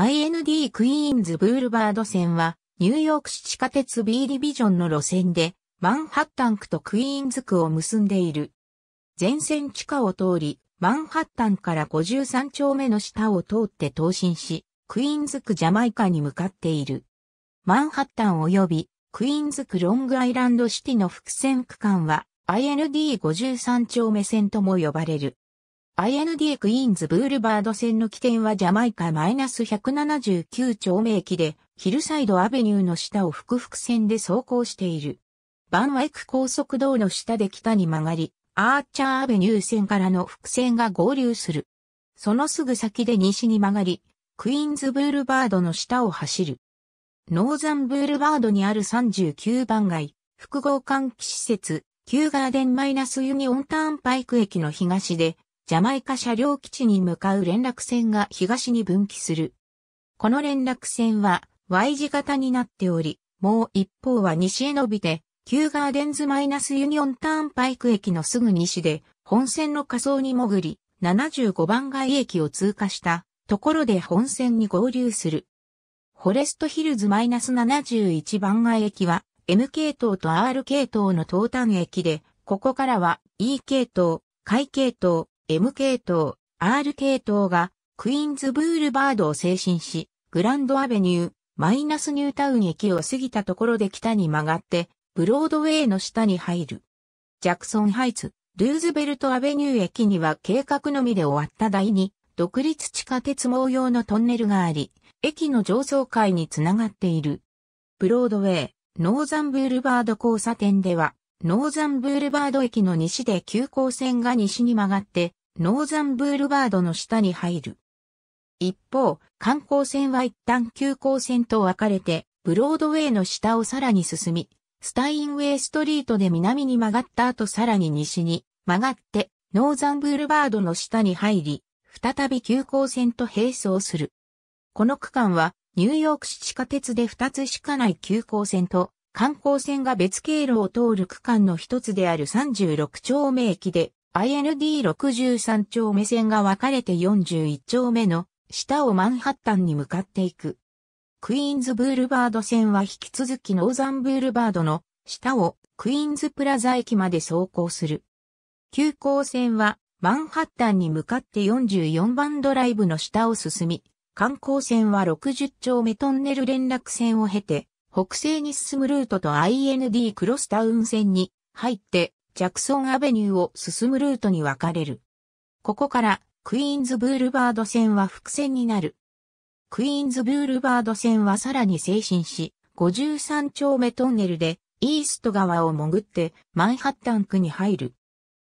IND クイーンズブールバード線は、ニューヨーク市地下鉄 B ディビジョンの路線で、マンハッタン区とクイーンズ区を結んでいる。全線地下を通り、マンハッタンから53丁目の下を通って通信し、クイーンズ区ジャマイカに向かっている。マンハッタン及びクイーンズ区ロングアイランドシティの伏線区間は IND53 丁目線とも呼ばれる。i n d クイーンズブールバード線の起点はジャマイカ -179 丁目駅で、ヒルサイドアベニューの下を複々線で走行している。バンワイク高速道路下で北に曲がり、アーチャーアベニュー線からの複線が合流する。そのすぐ先で西に曲がり、クイーンズブールバードの下を走る。ノーザンブールバードにある39番街、複合換気施設、旧ガーデンマイナスユニオンターンパイク駅の東で、ジャマイカ車両基地に向かう連絡船が東に分岐する。この連絡船は Y 字型になっており、もう一方は西へ伸びて、旧ガーデンズマイナスユニオンターンパイク駅のすぐ西で、本線の仮想に潜り、75番街駅を通過したところで本線に合流する。フォレストヒルズマイナス71番街駅は、M 系統と R 系統の東端駅で、ここからは E 系統、海系統、M 系統、R 系統がクイーンズブールバードを精神し、グランドアベニュー、マイナスニュータウン駅を過ぎたところで北に曲がって、ブロードウェイの下に入る。ジャクソンハイツ、ルーズベルトアベニュー駅には計画のみで終わった台に、独立地下鉄網用のトンネルがあり、駅の上層階につながっている。ブロードウェイ、ノーザンブールバード交差点では、ノーザンブールバード駅の西で急行線が西に曲がって、ノーザンブールバードの下に入る。一方、観光船は一旦急行線と分かれて、ブロードウェイの下をさらに進み、スタインウェイストリートで南に曲がった後さらに西に曲がって、ノーザンブールバードの下に入り、再び急行線と並走する。この区間は、ニューヨーク市地下鉄で2つしかない急行線と、観光船が別経路を通る区間の一つである36丁目駅で、IND63 丁目線が分かれて41丁目の下をマンハッタンに向かっていく。クイーンズブールバード線は引き続きノーザンブールバードの下をクイーンズプラザ駅まで走行する。急行線はマンハッタンに向かって44番ドライブの下を進み、観光船は60丁目トンネル連絡線を経て、北西に進むルートと IND クロスタウン線に入ってジャクソンアベニューを進むルートに分かれる。ここから、クイーンズブールバード線は伏線になる。クイーンズブールバード線はさらに精神し、53丁目トンネルで、イースト側を潜って、マンハッタン区に入る。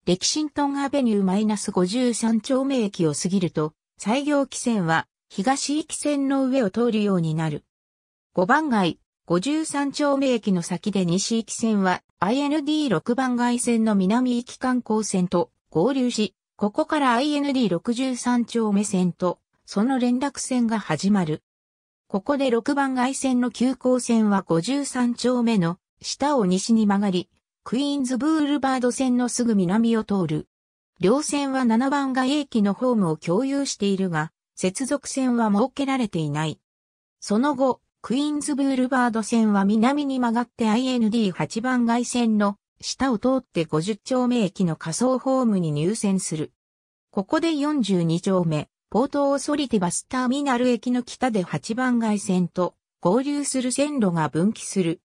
レキシントンアベニューマイナス -53 丁目駅を過ぎると、西行汽線は、東行汽線の上を通るようになる。5番街、53丁目駅の先で西行き線は IND6 番街線の南行き観光線と合流し、ここから IND63 丁目線とその連絡線が始まる。ここで6番街線の急行線は53丁目の下を西に曲がり、クイーンズブールバード線のすぐ南を通る。両線は7番街駅のホームを共有しているが、接続線は設けられていない。その後、クイーンズブールバード線は南に曲がって IND8 番街線の下を通って50丁目駅の仮想ホームに入線する。ここで42丁目、ポートオーソリティバスターミナル駅の北で8番街線と合流する線路が分岐する。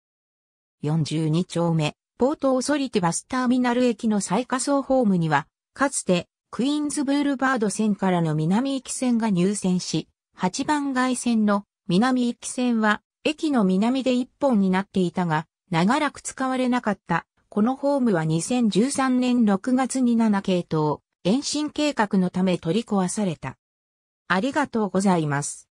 42丁目、ポートオーソリティバスターミナル駅の最下層ホームには、かつてクイーンズブールバード線からの南行き線が入線し、8番街線の南一期線は駅の南で一本になっていたが、長らく使われなかった。このホームは2013年6月に7系統、延伸計画のため取り壊された。ありがとうございます。